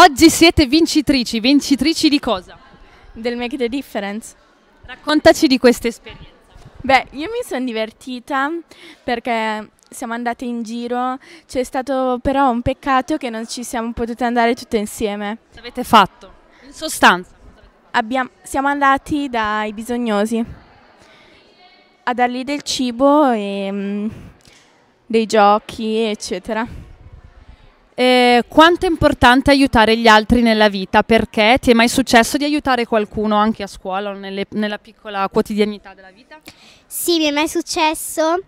Oggi siete vincitrici, vincitrici di cosa? Del Make the Difference. Raccontaci di questa esperienza. Beh, io mi sono divertita perché siamo andate in giro, c'è stato però un peccato che non ci siamo potute andare tutte insieme. Cosa avete fatto? In sostanza? Abbiamo, siamo andati dai bisognosi a dargli del cibo e um, dei giochi, eccetera. Eh, quanto è importante aiutare gli altri nella vita? Perché ti è mai successo di aiutare qualcuno anche a scuola o nelle, nella piccola quotidianità della vita? Sì, mi è mai successo.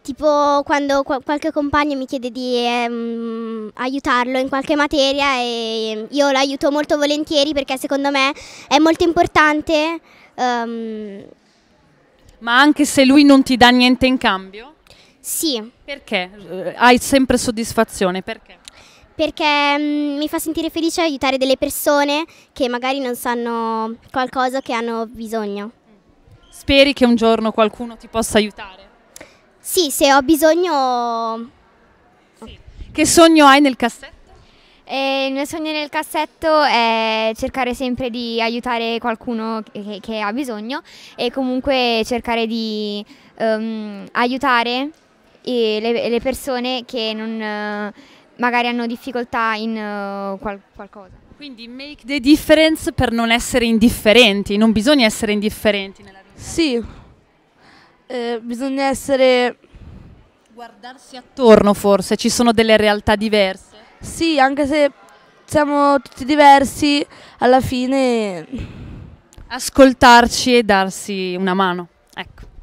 Tipo quando qu qualche compagno mi chiede di ehm, aiutarlo in qualche materia e ehm, io l'aiuto molto volentieri perché secondo me è molto importante. Um... Ma anche se lui non ti dà niente in cambio? Sì. Perché? Eh, hai sempre soddisfazione, perché? perché mh, mm, mi fa sentire felice aiutare delle persone che magari non sanno qualcosa che hanno bisogno. Speri che un giorno qualcuno ti possa aiutare? Sì, se ho bisogno... Sì. Che sogno hai nel cassetto? Eh, il mio sogno nel cassetto è cercare sempre di aiutare qualcuno che, che ha bisogno e comunque cercare di um, aiutare le, le, persone che non... Uh, magari hanno difficoltà in uh, qual qualcosa. Quindi make the difference per non essere indifferenti, non bisogna essere indifferenti nella vita. Sì, eh, bisogna essere... Guardarsi attorno forse, ci sono delle realtà diverse. Sì, anche se siamo tutti diversi, alla fine... Ascoltarci e darsi una mano, ecco.